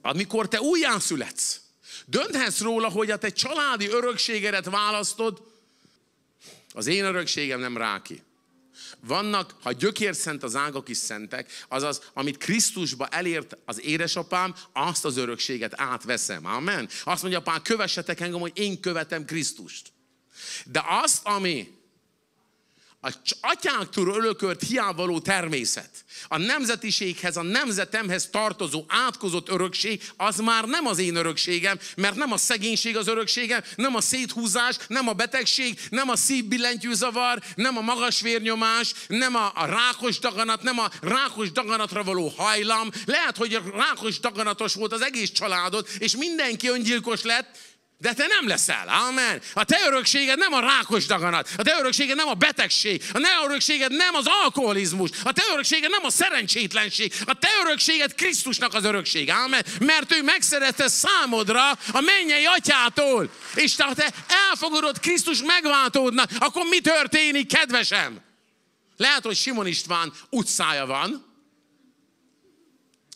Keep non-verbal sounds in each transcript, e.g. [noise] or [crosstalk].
Amikor te újjászületsz, dönthetsz róla, hogy a te családi örökségedet választod, az én örökségem nem ráki. Vannak, ha gyökérszent az ágak is szentek, azaz, amit Krisztusba elért az édesapám, azt az örökséget átveszem. Amen. Azt mondja, apám, kövessetek engem, hogy én követem Krisztust. De azt, ami a atyáktól örökölt hiávaló természet, a nemzetiséghez, a nemzetemhez tartozó átkozott örökség, az már nem az én örökségem, mert nem a szegénység az örökségem, nem a széthúzás, nem a betegség, nem a szívbillentyűzavar, nem a magas vérnyomás, nem a, a rákos daganat, nem a rákos daganatra való hajlam. Lehet, hogy rákos daganatos volt az egész családod, és mindenki öngyilkos lett, de te nem leszel. Amen. A te örökséged nem a rákos daganat. A te örökséged nem a betegség. A te örökséged nem az alkoholizmus. A te örökséged nem a szerencsétlenség. A te örökséged Krisztusnak az örökség. Amen. Mert ő megszerette számodra a mennyei atyától. És te, ha te elfogadod Krisztus megváltódnak, akkor mi történik, kedvesem? Lehet, hogy Simon István utcája van,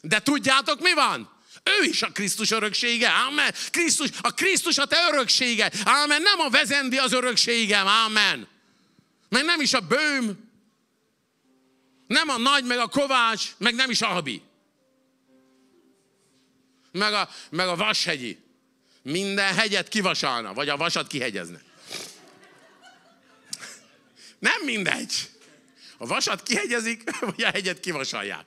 de tudjátok mi van? Ő is a Krisztus öröksége, ámen. Krisztus, a Krisztus a te öröksége, ámen. Nem a vezendi az örökségem, ámen. Meg nem is a bőm, nem a nagy, meg a kovács, meg nem is a habi. Meg a, meg a vashegyi. Minden hegyet kivasalna, vagy a vasat kihegyezne. Nem mindegy. A vasat kihegyezik, [laughs] vagy a hegyet kivasalják.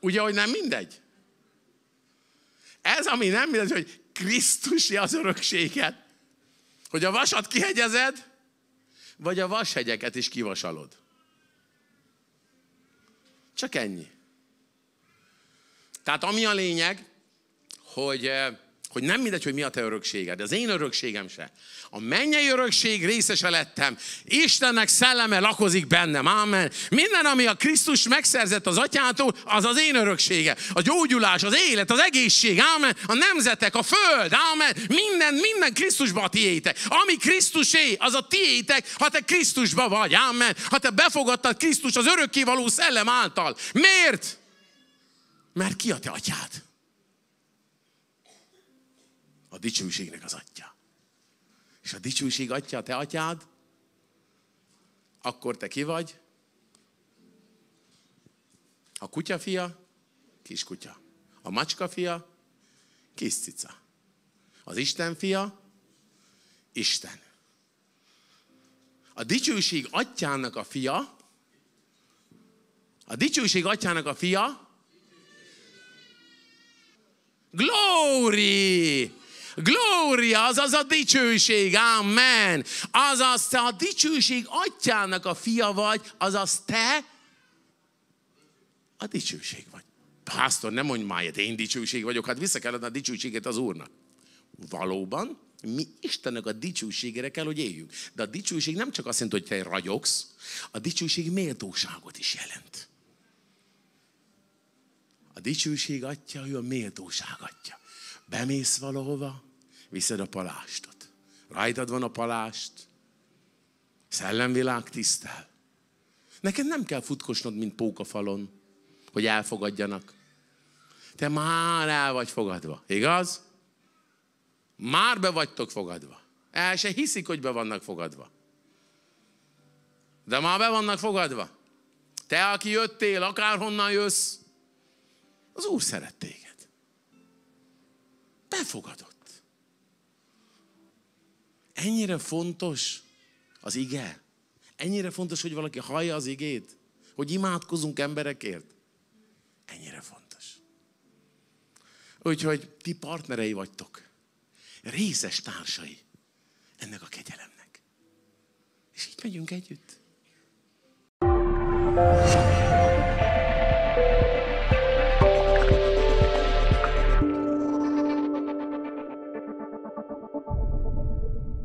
Ugye, hogy nem mindegy? Ez, ami nem mindegy, hogy Krisztusi az örökséget. Hogy a vasat kihegyezed, vagy a vashegyeket is kivasalod. Csak ennyi. Tehát ami a lényeg, hogy eh, hogy nem mindegy, hogy mi a te örökséged, az én örökségem se. A mennyei örökség részese lettem, Istennek szelleme lakozik bennem, ámen. Minden, ami a Krisztus megszerzett az atyától, az az én öröksége. A gyógyulás, az élet, az egészség, ámen. A nemzetek, a föld, ámen. Minden, minden Krisztusba a tiétek. Ami Krisztusé, az a tiétek, ha te Krisztusba vagy, ámen. Ha te befogadtad Krisztus az örökkévaló szellem által. Miért? Mert ki a te atyád? a dicsőségnek az atya. És a dicsőség atya, te atyád, akkor te ki vagy? A kutya fia, kis kutya. A macska fia, kis cica. Az Isten fia, Isten. A dicsőség atyának a fia, a dicsőség atyának a fia, Glory! Glória, azaz a dicsőség, amen. Azaz te a dicsőség atyának a fia vagy, azaz te a dicsőség vagy. Pásztor, nem mondj már, hogy én dicsőség vagyok, hát vissza kell adni a dicsőséget az Úrnak. Valóban, mi Istennek a dicsőségére kell, hogy éljünk. De a dicsőség nem csak azt jelenti, hogy te ragyogsz, a dicsőség méltóságot is jelent. A dicsőség atya, ő a méltóság atya. Bemész valahova, viszed a palástot. Rajtad van a palást, szellemvilág tisztel. Neked nem kell futkosnod, mint pókafalon, hogy elfogadjanak. Te már el vagy fogadva, igaz? Már be vagytok fogadva. El se hiszik, hogy be vannak fogadva. De már be vannak fogadva. Te, aki jöttél, akárhonnan jössz, az Úr szeret téged. Befogadott. Ennyire fontos az ige. Ennyire fontos, hogy valaki hallja az igét. Hogy imádkozunk emberekért. Ennyire fontos. Úgyhogy ti partnerei vagytok. Részes társai ennek a kegyelemnek. És így megyünk együtt. thank you